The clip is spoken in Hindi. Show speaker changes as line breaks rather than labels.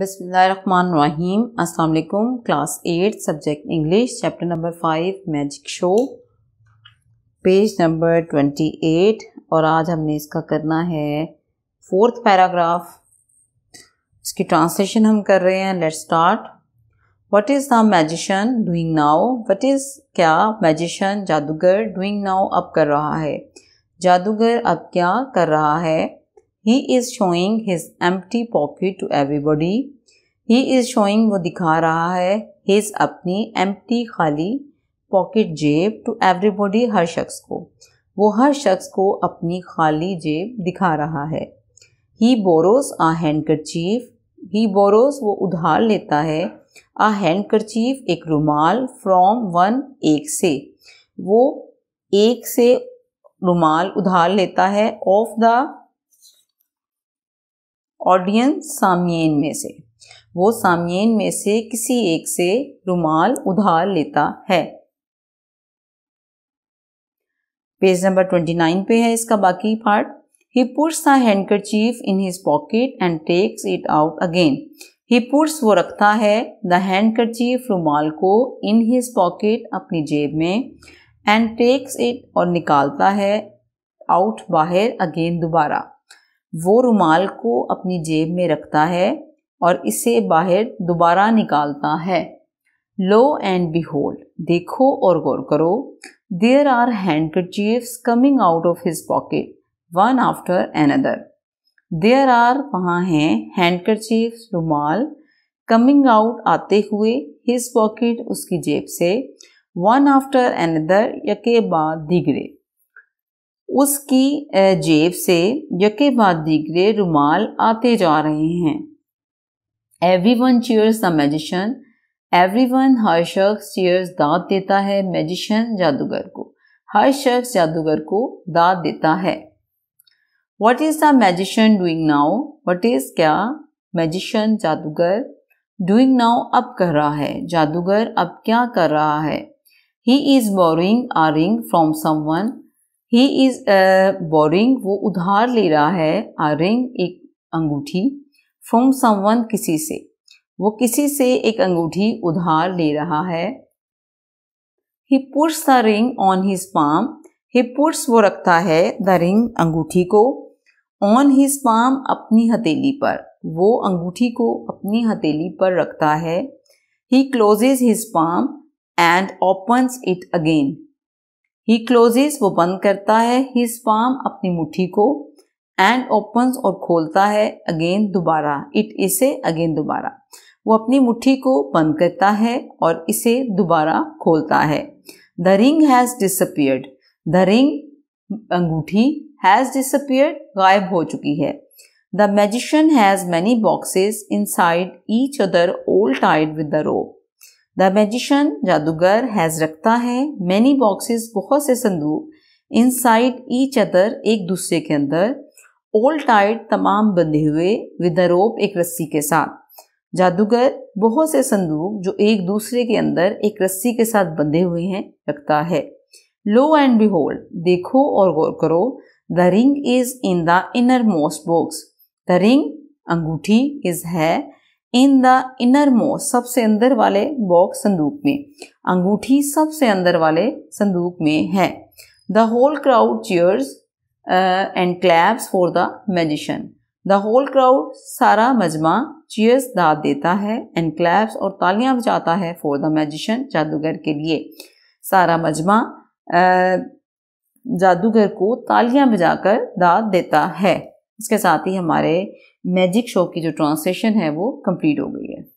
बसमीम अस्सलाम class eight subject English chapter number five magic show page number twenty eight और आज हमने इसका करना है फोर्थ पैराग्राफ इसकी ट्रांसलेशन हम कर रहे हैं let start what is the magician doing now what is क्या मैजिशन जादूगर डूइंग नाउ अब कर रहा है जादूगर अब क्या कर रहा है he is showing his empty pocket to everybody he is showing वो दिखा रहा है हिज अपनी एम्प्टी खाली पॉकेट जेब टू एवरीबॉडी हर शख्स को वो हर शख्स को अपनी खाली जेब दिखा रहा है he borrows a handkerchief he borrows वो उधार लेता है आ हैंड करचीफ एक रुमाल फ्रॉम वन एक से वो एक से रुमाल उधार लेता है ऑफ द ऑडियंस सामियन में से वो सामियन में से किसी एक से रुमाल उधार लेता है पेज नंबर ट्वेंटी नाइन पे है इसका बाकी part he puts the chief in his pocket and takes it out again he puts वो रखता है द चीफ रुमाल को इन हिज पॉकेट अपनी जेब में एंड टेक्स इट और निकालता है आउट बाहर अगेन दोबारा वो रुमाल को अपनी जेब में रखता है और इसे बाहर दोबारा निकालता है लो एंड बी होल्ड देखो और गौर करो there are hands coming out of his pocket one after another there are वहाँ हैं हैंड रुमाल कमिंग आउट आते हुए हिज पॉकेट उसकी जेब से वन आफ्टर अनदर यके बाद दिगरे उसकी जेब से यके बाद दीगरे रुमाल आते जा रहे हैं everyone cheers the magician everyone हर शख्स चेयर्स दाद देता है मैजिशन जादूगर को हर शख्स जादूगर को दाद देता है what is the magician doing now what is क्या मैजिशन जादूगर डूइंग नाउ अब कर रहा है जादूगर अब क्या कर रहा है he is borrowing a ring from someone he is borrowing वो उधार ले रहा है आ रिंग एक अंगूठी फ्रॉम समवन किसी से वो किसी से एक अंगूठी उधार ले रहा है he puts the ring on his palm he puts वो रखता है द रिंग अंगूठी को ऑन हिज पाम अपनी हथेली पर वो अंगूठी को अपनी हथेली पर रखता है he closes his palm and opens it again he closes वो बंद करता है ही स्पाम अपनी मुट्ठी को एंड ओपन्स और खोलता है अगेन दोबारा इट इसे अगेन दोबारा वो अपनी मुट्ठी को बंद करता है और इसे दोबारा खोलता है the ring has disappeared the ring अंगूठी हैज़ डिसअपियर्ड गायब हो चुकी है the magician has many boxes inside each other all tied with the rope the magician जादूगर हैज़ रखता है मैनी बॉक्सेस बहुत से संदूक इन साइड ईच अदर एक दूसरे के अंदर ओल टाइट तमाम बंधे हुए विद अ रोप एक रस्सी के साथ जादूगर बहुत से संदूक जो एक दूसरे के अंदर एक रस्सी के साथ बंधे हुए हैं रखता है लो एंड बिहोल्ड देखो और गौर करो the ring is in the innermost box the ring अंगूठी इज है इन द इनर मोस्ट सबसे अंदर वाले बॉक्स संदूक में अंगूठी सबसे अंदर वाले संदूक में है the whole crowd cheers and claps for the magician the whole crowd सारा मजमा चेयर्स दाद देता है एंड क्लैब्स और तालियां बजाता है फॉर द मैजिशन जादूगर के लिए सारा मजमा uh, जादूगर को तालियां बजाकर दाद देता है इसके साथ ही हमारे मैजिक शो की जो ट्रांसलेशन है वो कंप्लीट हो गई है